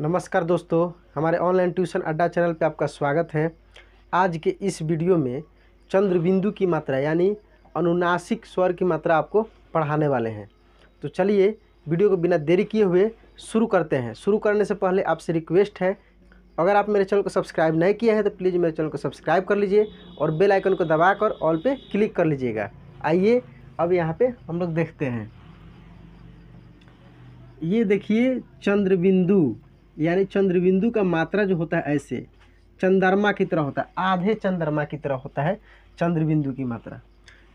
नमस्कार दोस्तों हमारे ऑनलाइन ट्यूशन अड्डा चैनल पे आपका स्वागत है आज के इस वीडियो में चंद्रबिंदु की मात्रा यानी अनुनासिक स्वर की मात्रा आपको पढ़ाने वाले हैं तो चलिए वीडियो को बिना देरी किए हुए शुरू करते हैं शुरू करने से पहले आपसे रिक्वेस्ट है अगर आप मेरे चैनल को सब्सक्राइब नहीं किया है तो प्लीज़ मेरे चैनल को सब्सक्राइब कर लीजिए और बेल आइकन को दबा कर ऑल पर क्लिक कर लीजिएगा आइए अब यहाँ पर हम लोग देखते हैं ये देखिए चंद्रबिंदु यानी चंद्रबिंदु का मात्रा जो होता है ऐसे चंद्रमा की तरह होता है आधे चंद्रमा की तरह होता है चंद्रबिंदु की मात्रा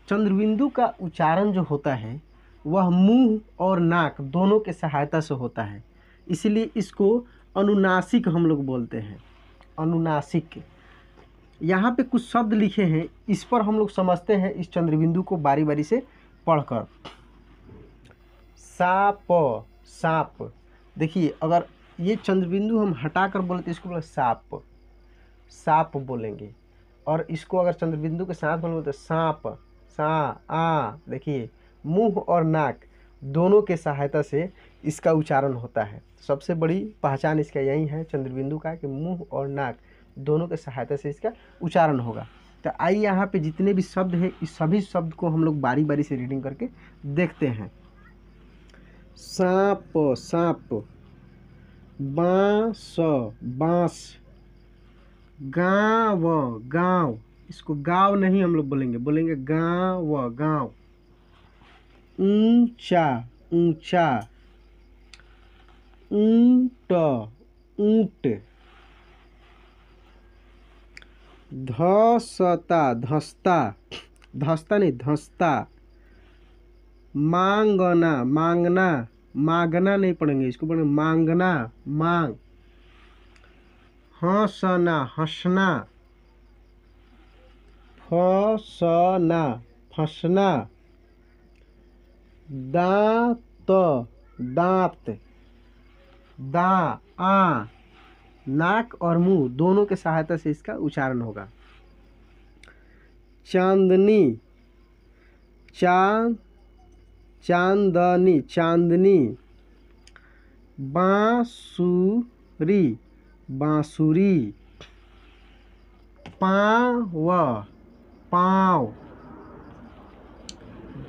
चंद्रबिंदु का उच्चारण जो होता है वह मुंह और नाक दोनों के सहायता से होता है इसलिए इसको अनुनासिक हम लोग बोलते हैं अनुनासिक यहाँ पे कुछ शब्द लिखे हैं इस पर हम लोग समझते हैं इस चंद्रबिंदु को बारी बारी से पढ़कर साप साप देखिए अगर ये चंद्रबिंदु हम हटा कर बोले तो इसको बोले साप साप बोलेंगे और इसको अगर चंद्रबिंदु के साथ बोले तो सांप सा आ देखिए मुंह और नाक दोनों के सहायता से इसका उच्चारण होता है सबसे बड़ी पहचान इसका यही है चंद्रबिंदु का कि मुंह और नाक दोनों के सहायता से इसका उच्चारण होगा तो आइए यहाँ पे जितने भी शब्द हैं इस सभी शब्द को हम लोग बारी बारी से रीडिंग करके देखते हैं सांप सांप बास बांस गाँव गाँव इसको गाँव नहीं हम लोग बोलेंगे बोलेंगे गाँव गाँव ऊंचा ऊंचा ऊंट ऊंट धसता धसता धसता नहीं धसता मांगना मांगना मांगना नहीं पढ़ेंगे इसको पढ़ेंगे मांगना मांग हसना हसना फसना फसना दांत दांत दा आ नाक और मुंह दोनों के सहायता से इसका उच्चारण होगा चांदनी चांद चांदनी चांदनी बांसुरी बांसुरी पाव पाव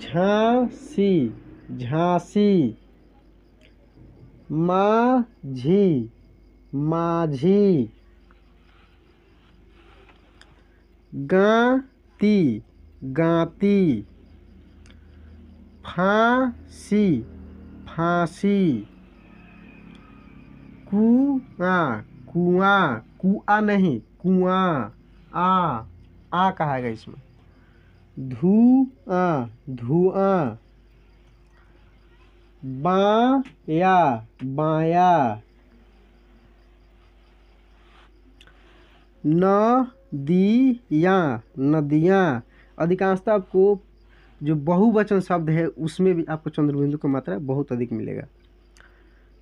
झांसी झांसी माझी माझी गाती गाती फांसी फांसी कुआ कुआ कुआ नहीं कुआ आ आ कहा गया इसमें धुआ धुआ बाया बाया नदियाँ नदियाँ अधिकांशतः आपको जो बहुवचन शब्द है उसमें भी आपको चंद्रबिंदु का मात्रा बहुत अधिक मिलेगा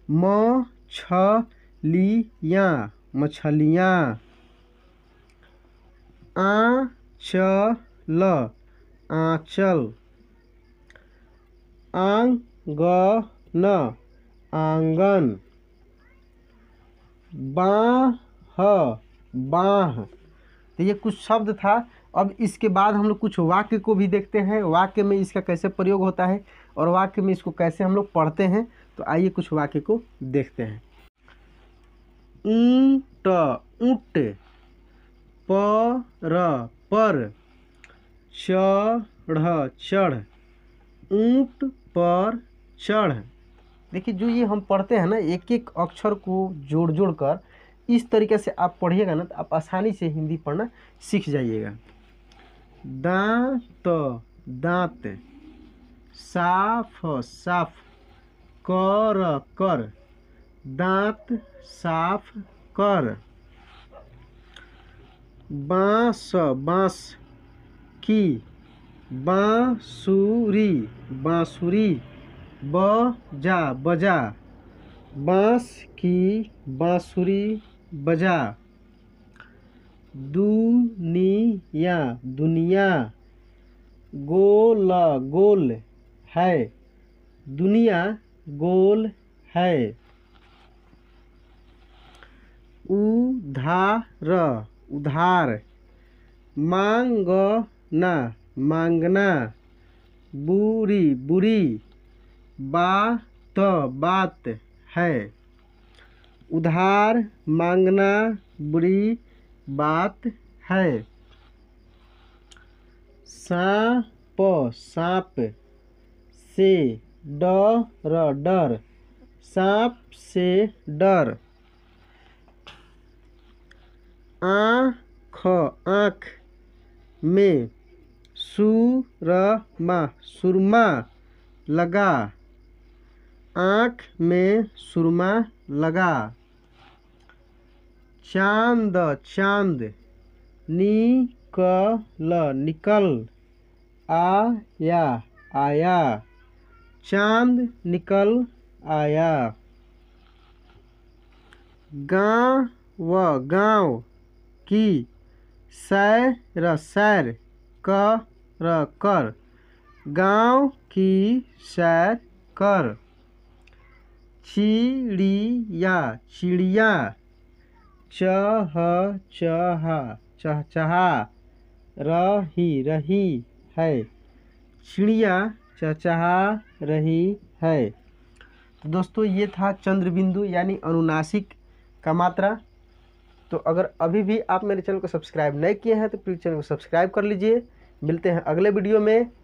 म छ लिया मछलिया मछलियाँ आ च ल आँचल आंग ग न आंगन बाह बाह तो ये कुछ शब्द था अब इसके बाद हम लोग कुछ वाक्य को भी देखते हैं वाक्य में इसका कैसे प्रयोग होता है और वाक्य में इसको कैसे हम लोग पढ़ते हैं तो आइए कुछ वाक्य को देखते हैं ऊट ऊट र पर चढ़ चढ़ ऊट पर चढ़ देखिए जो ये हम पढ़ते हैं ना एक एक अक्षर को जोड़ जोड़ कर इस तरीके से आप पढ़िएगा ना तो आप आसानी से हिंदी पढ़ना सीख जाइएगा दांत दांत साफ साफ कर कर दांत साफ कर बांस बांस की बांसुरी बांसुरी बजा बजा बांस की बांसुरी बजा दुनिया दुनिया गोल गोल है दुनिया गोल है उधार उधार मांगना मांगना बुरी बुरी बात बात है उधार मांगना बुरी बात है साप साप से डर डर साप से डर आख आँख में सुरमा सुरमा लगा आँख में सुरमा लगा चांद चांद निकल निकल आया आया चांद निकल आया गाँव गाँव की सैर सैर कर कर गाँव की सैर कर चिड़िया चिड़िया चह चह चहा रही रही है चिड़िया चहचहा रही है तो दोस्तों ये था चंद्रबिंदु यानी अनुनासिक का मात्रा तो अगर अभी भी आप मेरे चैनल को सब्सक्राइब नहीं किए हैं तो प्लीज़ चैनल को सब्सक्राइब कर लीजिए मिलते हैं अगले वीडियो में